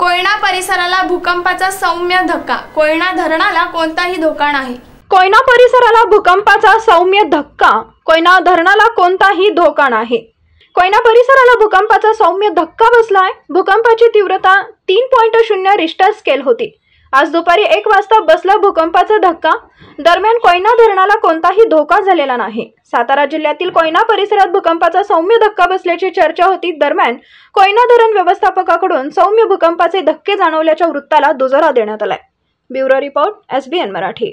कोयना परिसराला भूकंपाचा सौम्य धक्का कोयना धरणाला कोणताही धोका नाही कोयना परिसराला भूकंपाचा सौम्य धक्का कोयना धरणाला कोणताही धोका नाही कोयना परिसराला भूकंपाचा सौम्य धक्का बसलाय भूकंपाची तीव्रता तीन पॉइंट शून्य रिस्टर स्केल होती आज दुपारी एक वाजता बसला भूकंपाचा धक्का दरम्यान कोयना धरणाला कोणताही धोका झालेला नाही सातारा जिल्ह्यातील कोयना परिसरात भूकंपाचा सौम्य धक्का बसल्याची चर्चा होती दरम्यान कोयना धरण व्यवस्थापकाकडून सौम्य भूकंपाचे धक्के जाणवल्याच्या वृत्ताला दुजोरा देण्यात आलाय ब्युरो रिपोर्ट एसबीएन मराठी